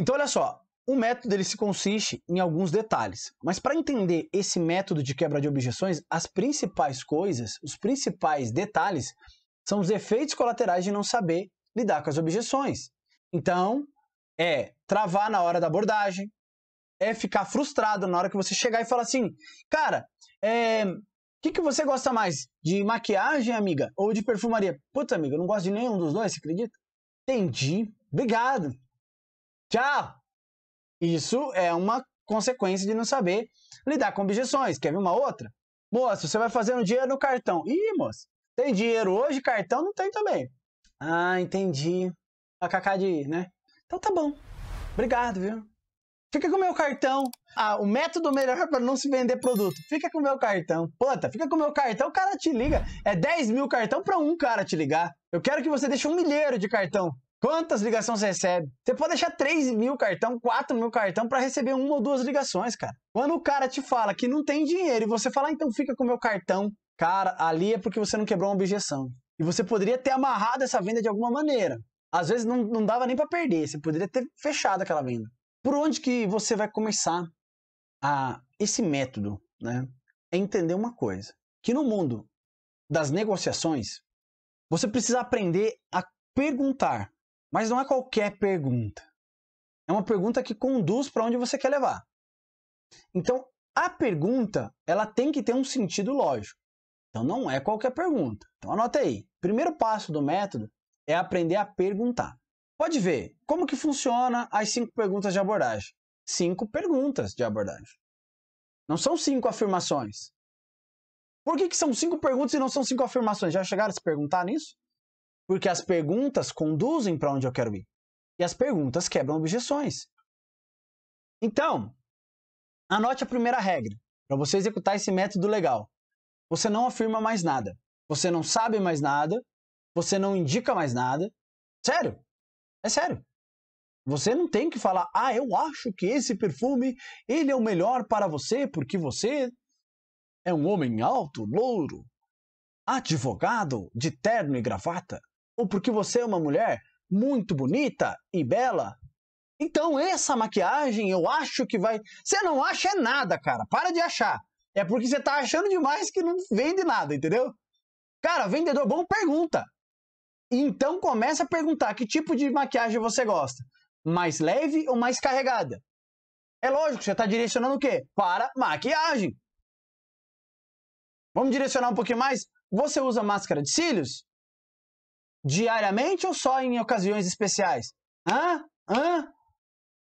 Então, olha só, o método ele se consiste em alguns detalhes, mas para entender esse método de quebra de objeções, as principais coisas, os principais detalhes são os efeitos colaterais de não saber lidar com as objeções. Então, é travar na hora da abordagem, é ficar frustrado na hora que você chegar e falar assim, cara, é, o que, que você gosta mais? De maquiagem, amiga? Ou de perfumaria? Puta, amiga, eu não gosto de nenhum dos dois, você acredita? Entendi. Obrigado. Tchau! Isso é uma consequência de não saber lidar com objeções. Quer ver uma outra? Moço, você vai fazendo dinheiro no cartão. Ih, moço, tem dinheiro hoje, cartão não tem também. Ah, entendi. A cacá de, né? Então tá bom. Obrigado, viu? Fica com o meu cartão. Ah, o método melhor para não se vender produto. Fica com o meu cartão. Puta, fica com o meu cartão, o cara te liga. É 10 mil cartão para um cara te ligar. Eu quero que você deixe um milheiro de cartão. Quantas ligações você recebe? Você pode deixar 3 mil cartão, 4 mil cartão para receber uma ou duas ligações, cara. Quando o cara te fala que não tem dinheiro e você fala, ah, então fica com o meu cartão, cara, ali é porque você não quebrou uma objeção. E você poderia ter amarrado essa venda de alguma maneira. Às vezes não, não dava nem para perder, você poderia ter fechado aquela venda. Por onde que você vai começar a esse método, né? É entender uma coisa, que no mundo das negociações, você precisa aprender a perguntar mas não é qualquer pergunta. É uma pergunta que conduz para onde você quer levar. Então, a pergunta, ela tem que ter um sentido lógico. Então, não é qualquer pergunta. Então, anota aí. Primeiro passo do método é aprender a perguntar. Pode ver como que funciona as cinco perguntas de abordagem. Cinco perguntas de abordagem. Não são cinco afirmações. Por que, que são cinco perguntas e não são cinco afirmações? Já chegaram a se perguntar nisso? Porque as perguntas conduzem para onde eu quero ir. E as perguntas quebram objeções. Então, anote a primeira regra para você executar esse método legal. Você não afirma mais nada. Você não sabe mais nada. Você não indica mais nada. Sério? É sério. Você não tem que falar, ah, eu acho que esse perfume ele é o melhor para você porque você é um homem alto, louro, advogado de terno e gravata ou porque você é uma mulher muito bonita e bela. Então essa maquiagem eu acho que vai. Você não acha nada, cara. Para de achar. É porque você tá achando demais que não vende nada, entendeu? Cara, vendedor bom pergunta. Então começa a perguntar que tipo de maquiagem você gosta. Mais leve ou mais carregada? É lógico, você está direcionando o quê? Para maquiagem. Vamos direcionar um pouquinho mais? Você usa máscara de cílios? Diariamente ou só em ocasiões especiais? Hã? Hã?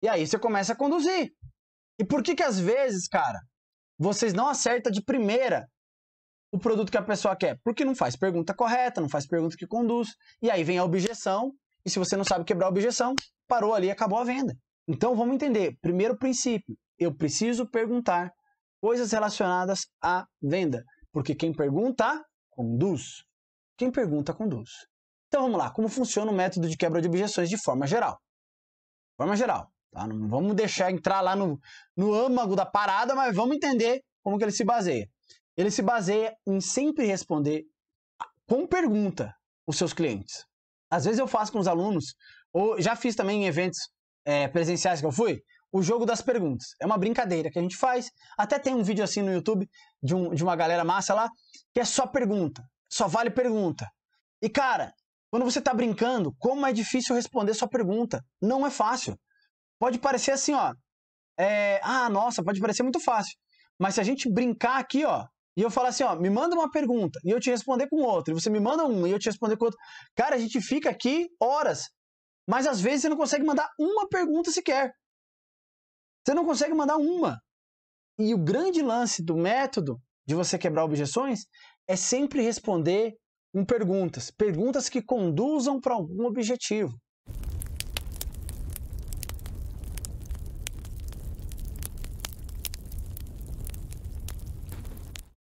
E aí você começa a conduzir. E por que que às vezes, cara, vocês não acertam de primeira o produto que a pessoa quer? Porque não faz pergunta correta, não faz pergunta que conduz. E aí vem a objeção, e se você não sabe quebrar a objeção, parou ali, e acabou a venda. Então vamos entender. Primeiro princípio, eu preciso perguntar coisas relacionadas à venda. Porque quem pergunta, conduz. Quem pergunta, conduz. Então vamos lá, como funciona o método de quebra de objeções de forma geral? De forma geral, tá? Não vamos deixar entrar lá no, no âmago da parada, mas vamos entender como que ele se baseia. Ele se baseia em sempre responder com pergunta os seus clientes. Às vezes eu faço com os alunos, ou já fiz também em eventos é, presenciais que eu fui, o jogo das perguntas. É uma brincadeira que a gente faz. Até tem um vídeo assim no YouTube de, um, de uma galera massa lá, que é só pergunta. Só vale pergunta. E, cara, quando você está brincando, como é difícil responder sua pergunta. Não é fácil. Pode parecer assim, ó. É, ah, nossa, pode parecer muito fácil. Mas se a gente brincar aqui, ó, e eu falar assim, ó, me manda uma pergunta e eu te responder com outra, e você me manda uma e eu te responder com outra. Cara, a gente fica aqui horas, mas às vezes você não consegue mandar uma pergunta sequer. Você não consegue mandar uma. E o grande lance do método de você quebrar objeções é sempre responder com perguntas, perguntas que conduzam para algum objetivo.